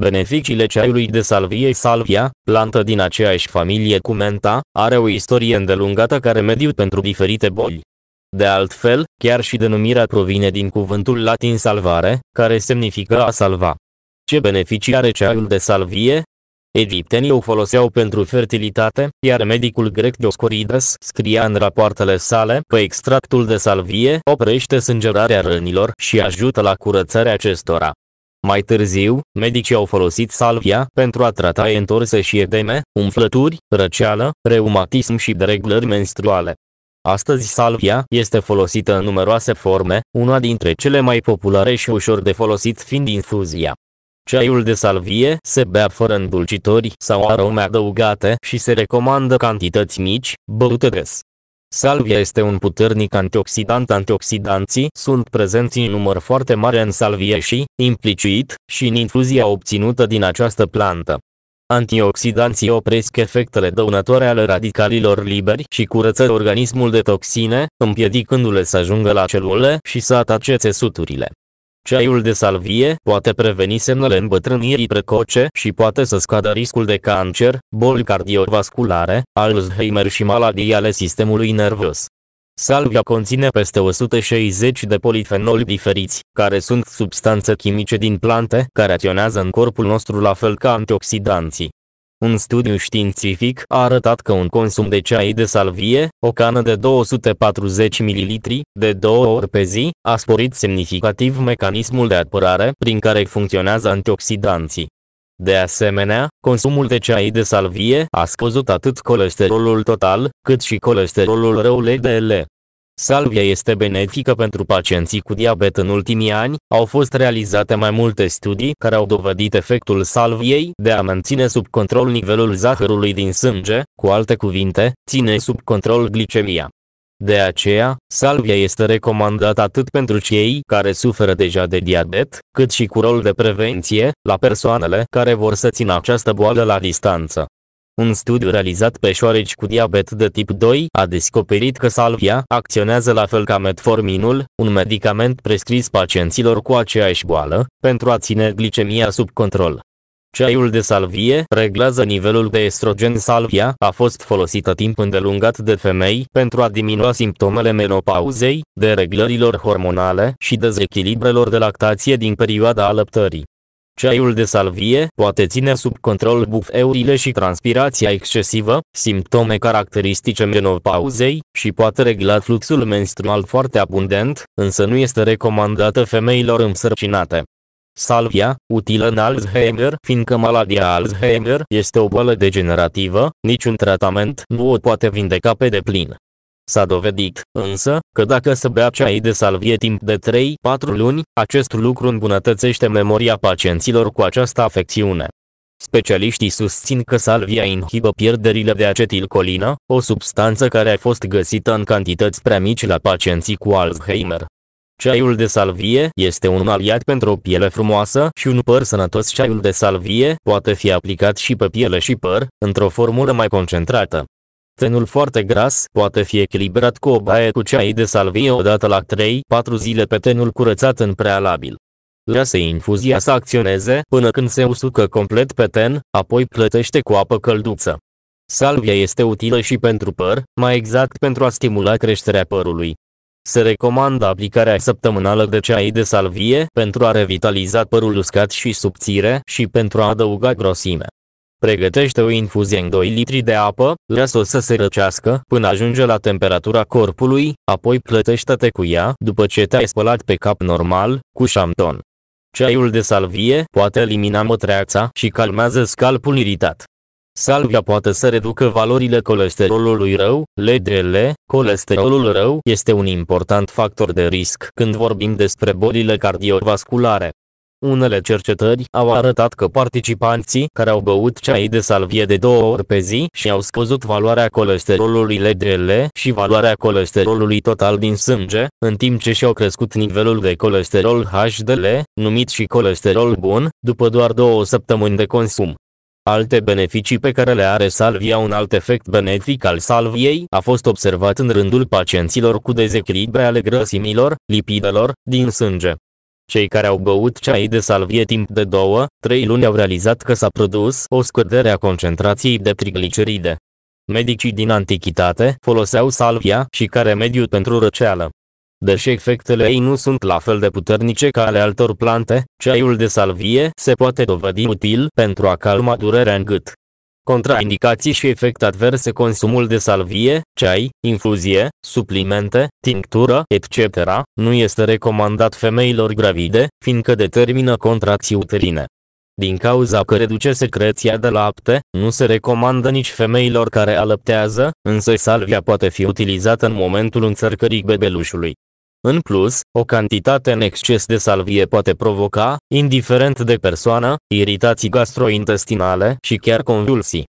Beneficiile ceaiului de salvie salvia, plantă din aceeași familie cu menta, are o istorie îndelungată care mediu pentru diferite boli. De altfel, chiar și denumirea provine din cuvântul latin salvare, care semnifică a salva. Ce beneficii are ceaiul de salvie? Egiptenii o foloseau pentru fertilitate, iar medicul grec Dioscorides scria în rapoartele sale că extractul de salvie oprește sângerarea rănilor și ajută la curățarea acestora. Mai târziu, medicii au folosit salvia pentru a trata entorse și edeme, umflături, răceală, reumatism și dereglări menstruale. Astăzi salvia este folosită în numeroase forme, una dintre cele mai populare și ușor de folosit fiind infuzia. Ceaiul de salvie se bea fără îndulcitori sau arome adăugate și se recomandă cantități mici, băute des. Salvia este un puternic antioxidant. Antioxidanții sunt prezenți în număr foarte mare în salvie și, implicit, și în infuzia obținută din această plantă. Antioxidanții opresc efectele dăunătoare ale radicalilor liberi și curăță organismul de toxine, împiedicându-le să ajungă la celule și să atace țesuturile. Ceaiul de salvie poate preveni semnele îmbătrânirii precoce și poate să scadă riscul de cancer, boli cardiovasculare, Alzheimer și maladii ale sistemului nervos. Salvia conține peste 160 de polifenoli diferiți, care sunt substanțe chimice din plante care acționează în corpul nostru la fel ca antioxidanții. Un studiu științific a arătat că un consum de ceai de salvie, o cană de 240 ml, de două ori pe zi, a sporit semnificativ mecanismul de apărare prin care funcționează antioxidanții. De asemenea, consumul de ceai de salvie a scăzut atât colesterolul total, cât și colesterolul rău LDL, Salvia este benefică pentru pacienții cu diabet în ultimii ani, au fost realizate mai multe studii care au dovedit efectul salviei de a menține sub control nivelul zahărului din sânge, cu alte cuvinte, ține sub control glicemia. De aceea, salvia este recomandată atât pentru cei care suferă deja de diabet, cât și cu rol de prevenție, la persoanele care vor să țină această boală la distanță. Un studiu realizat pe șoareci cu diabet de tip 2 a descoperit că salvia acționează la fel ca metforminul, un medicament prescris pacienților cu aceeași boală, pentru a ține glicemia sub control. Ceaiul de salvie reglează nivelul de estrogen salvia a fost folosită timp îndelungat de femei pentru a diminua simptomele menopauzei, dereglărilor hormonale și dezechilibrelor de lactație din perioada alăptării. Ceaiul de salvie poate ține sub control bufeurile și transpirația excesivă, simptome caracteristice menopauzei, și poate regla fluxul menstrual foarte abundent, însă nu este recomandată femeilor însărcinate. Salvia, utilă în Alzheimer, fiindcă maladia Alzheimer este o boală degenerativă, niciun tratament nu o poate vindeca pe deplin. S-a dovedit, însă, că dacă se bea ceai de salvie timp de 3-4 luni, acest lucru îmbunătățește memoria pacienților cu această afecțiune. Specialiștii susțin că salvia inhibă pierderile de acetilcolină, o substanță care a fost găsită în cantități prea mici la pacienții cu Alzheimer. Ceaiul de salvie este un aliat pentru o piele frumoasă și un păr sănătos. Ceaiul de salvie poate fi aplicat și pe piele și păr, într-o formulă mai concentrată. Tenul foarte gras poate fi echilibrat cu o baie cu ceai de salvie odată la 3-4 zile pe tenul curățat în prealabil. Lasă infuzia să acționeze până când se usucă complet pe ten, apoi plătește cu apă călduță. Salvia este utilă și pentru păr, mai exact pentru a stimula creșterea părului. Se recomandă aplicarea săptămânală de ceai de salvie pentru a revitaliza părul uscat și subțire și pentru a adăuga grosime. Pregătește o infuzie în 2 litri de apă, lasă-o să se răcească până ajunge la temperatura corpului, apoi plătește-te cu ea după ce te-ai spălat pe cap normal, cu șamton. Ceaiul de salvie poate elimina mătreața și calmează scalpul iritat. Salvia poate să reducă valorile colesterolului rău, LDL. Colesterolul rău este un important factor de risc când vorbim despre bolile cardiovasculare. Unele cercetări au arătat că participanții care au băut ceai de salvie de două ori pe zi și au scăzut valoarea colesterolului LDL și valoarea colesterolului total din sânge, în timp ce și-au crescut nivelul de colesterol HDL, numit și colesterol bun, după doar două săptămâni de consum. Alte beneficii pe care le are salvia Un alt efect benefic al salviei a fost observat în rândul pacienților cu dezechilibre ale grăsimilor, lipidelor, din sânge. Cei care au băut ceai de salvie timp de două, trei luni au realizat că s-a produs o scădere a concentrației de trigliceride. Medicii din antichitate foloseau salvia și care mediu pentru răceală. Deși efectele ei nu sunt la fel de puternice ca ale altor plante, ceaiul de salvie se poate dovedi util pentru a calma durerea în gât. Contraindicații și efect adverse consumul de salvie, ceai, infuzie, suplimente, tinctură, etc. nu este recomandat femeilor gravide, fiindcă determină contracții uterine. Din cauza că reduce secreția de lapte, nu se recomandă nici femeilor care alăptează, însă salvia poate fi utilizată în momentul înțărcării bebelușului. În plus, o cantitate în exces de salvie poate provoca, indiferent de persoană, iritații gastrointestinale și chiar convulsii.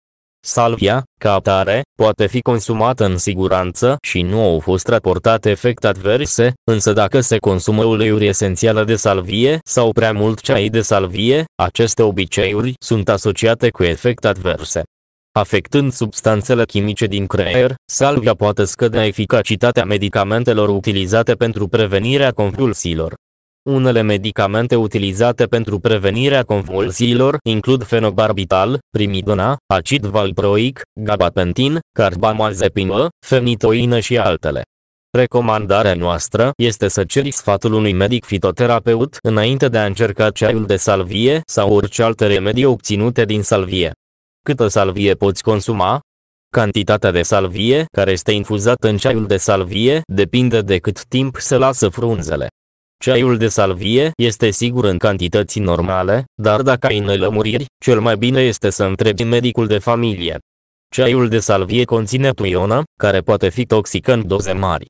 Salvia, ca atare, poate fi consumată în siguranță și nu au fost raportate efecte adverse, însă dacă se consumă uleiuri esențiale de salvie sau prea mult ceai de salvie, aceste obiceiuri sunt asociate cu efecte adverse. Afectând substanțele chimice din creier, salvia poate scădea eficacitatea medicamentelor utilizate pentru prevenirea convulsiilor. Unele medicamente utilizate pentru prevenirea convulsiilor includ fenobarbital, primidona, acid valproic, gabapentin, carbamazepină, fenitoină și altele. Recomandarea noastră este să ceri sfatul unui medic fitoterapeut înainte de a încerca ceaiul de salvie sau orice alte remedii obținute din salvie. Câtă salvie poți consuma? Cantitatea de salvie care este infuzată în ceaiul de salvie depinde de cât timp se lasă frunzele. Ceaiul de salvie este sigur în cantități normale, dar dacă ai nelămuriri, cel mai bine este să întrebi medicul de familie. Ceaiul de salvie conține tuionă, care poate fi toxică în doze mari.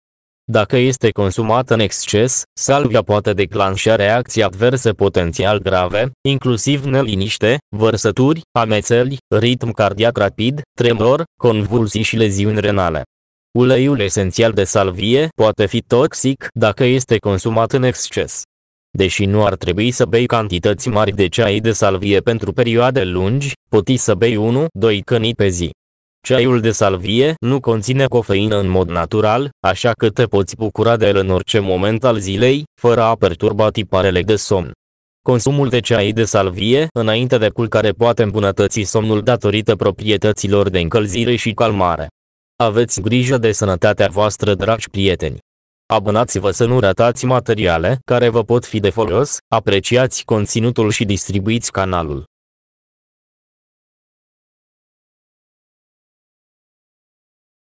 Dacă este consumat în exces, salvia poate declanșa reacții adverse potențial grave, inclusiv neliniște, vărsături, amețeli, ritm cardiac rapid, tremor, convulsii și leziuni renale. Uleiul esențial de salvie poate fi toxic dacă este consumat în exces. Deși nu ar trebui să bei cantități mari de ceai de salvie pentru perioade lungi, poti să bei 1-2 căni pe zi. Ceaiul de salvie nu conține cofeină în mod natural, așa că te poți bucura de el în orice moment al zilei, fără a perturba tiparele de somn. Consumul de ceai de salvie înainte de culcare poate îmbunătăți somnul datorită proprietăților de încălzire și calmare. Aveți grijă de sănătatea voastră, dragi prieteni! Abonați-vă să nu ratați materiale care vă pot fi de folos, apreciați conținutul și distribuiți canalul.